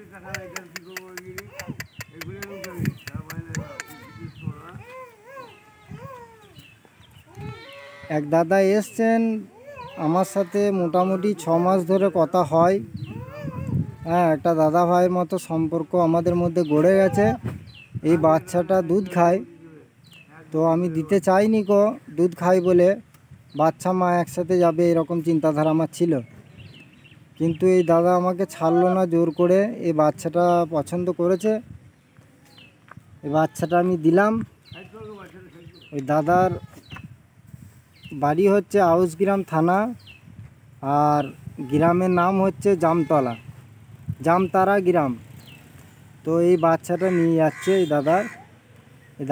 ইয়ে, হ্যাঁ? এক দাদা এসছেন আমার সাথে মোটামুটি ছ মাস ধরে কথা হয় হ্যাঁ একটা দাদা ভাইয়ের মতো সম্পর্ক আমাদের মধ্যে গড়ে গেছে এই বাচ্চাটা দুধ খায় তো আমি দিতে চাইনি কো দুধ খাই বলে বাচ্চা মা একসাথে যাবে এরকম চিন্তাধারা আমার ছিল কিন্তু এই দাদা আমাকে ছাড়লো না জোর করে এই বাচ্চাটা পছন্দ করেছে এই বাচ্চাটা আমি দিলাম ওই দাদার বাড়ি হচ্ছে আউসগ্রাম থানা আর গ্রামের নাম হচ্ছে জামতলা জামতারা গ্রাম তো এই বাচ্চাটা নিয়ে যাচ্ছে এই দাদার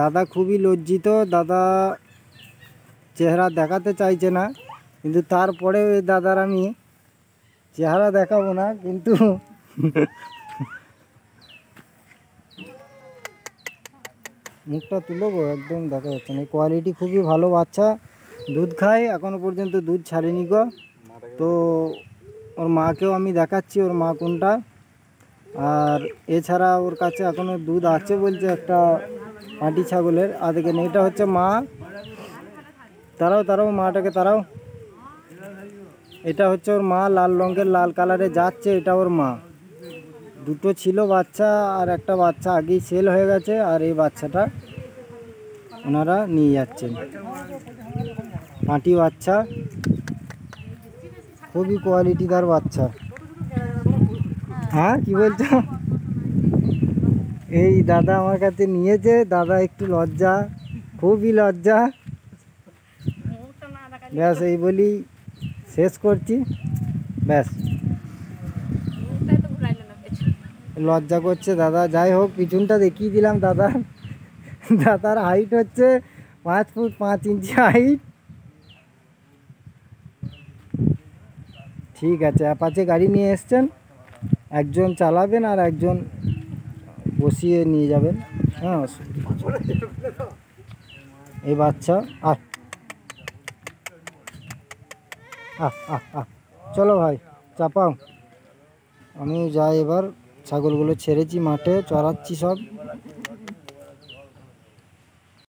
দাদা খুবই লজ্জিত দাদা চেহারা দেখাতে চাইছে না কিন্তু তারপরে ওই দাদার আমি চেহারা দেখাবো না কিন্তু মুখটা তুলো গো একদম দেখা যাচ্ছে না কোয়ালিটি খুবই ভালো বাচ্চা দুধ খায় এখনও পর্যন্ত দুধ ছাড়েনি গো তো ওর মাকেও আমি দেখাচ্ছি ওর মা কোনটা আর এছাড়া ওর কাছে এখনও দুধ আছে বলছে একটা পাটি ছাগলের আর দেখেন এটা হচ্ছে মা তারাও তারাও মাটাকে তারাও এটা হচ্ছে ওর মা লাল রঙের লাল কালারে যাচ্ছে এটা ওর মা দুটো ছিল বাচ্চা আর একটা বাচ্চা আগেই সেল হয়ে গেছে আর এই বাচ্চাটা ওনারা নিয়ে যাচ্ছেন পাঁটি বাচ্চা খুবই কোয়ালিটিদার বাচ্চা হ্যাঁ কি বলছ এই দাদা আমার কাছে নিয়েছে দাদা একটু লজ্জা খুবই লজ্জা ব্যাস এই বলি শেষ করছি ব্যাস লজ্জা করছে দাদা যাই হোক পিছনটা দেখিয়ে দিলাম দাদা দাদার হাইট হচ্ছে পাঁচ ফুট পাঁচ ইঞ্চি হাইট ঠিক আছে অ্যাপাচে গাড়ি নিয়ে এসছেন একজন চালাবেন আর একজন বসিয়ে নিয়ে যাবেন হ্যাঁ এই বাচ্চা আচ্ছা চলো ভাই চাপাও আমি যাই এবার ছাগলগুলো ছেড়েছি মাঠে চড়াচ্ছি সব